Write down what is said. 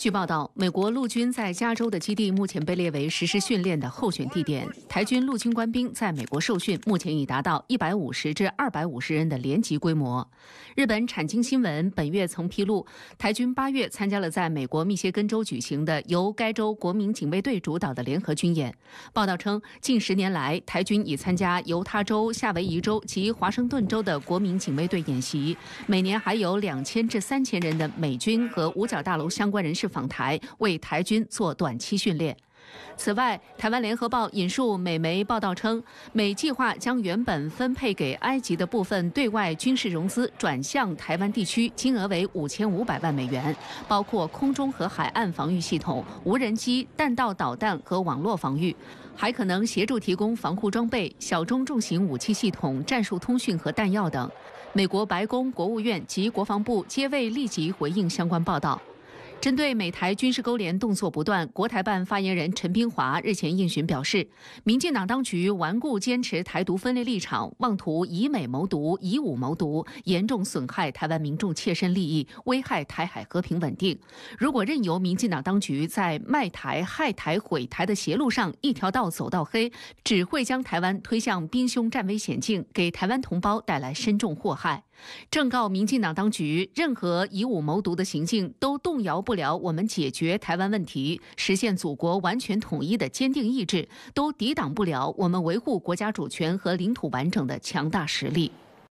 据报道，美国陆军在加州的基地目前被列为实施训练的候选地点。台军陆军官兵在美国受训，目前已达到一百五十至二百五十人的连级规模。日本产经新闻本月曾披露，台军八月参加了在美国密歇根州举行的由该州国民警卫队主导的联合军演。报道称，近十年来，台军已参加犹他州、夏威夷州及华盛顿州的国民警卫队演习，每年还有两千至三千人的美军和五角大楼相关人士。访台为台军做短期训练。此外，台湾联合报引述美媒报道称，美计划将原本分配给埃及的部分对外军事融资转向台湾地区，金额为五千五百万美元，包括空中和海岸防御系统、无人机、弹道导弹和网络防御，还可能协助提供防护装备、小中重型武器系统、战术通讯和弹药等。美国白宫、国务院及国防部皆未立即回应相关报道。针对美台军事勾连动作不断，国台办发言人陈冰华日前应询表示，民进党当局顽固坚持台独分裂立场，妄图以美谋独、以武谋独，严重损害台湾民众切身利益，危害台海和平稳定。如果任由民进党当局在卖台、害台、毁台的邪路上一条道走到黑，只会将台湾推向兵凶战危险境，给台湾同胞带来深重祸害。正告民进党当局，任何以武谋独的行径都动摇。不了，我们解决台湾问题、实现祖国完全统一的坚定意志，都抵挡不了我们维护国家主权和领土完整的强大实力。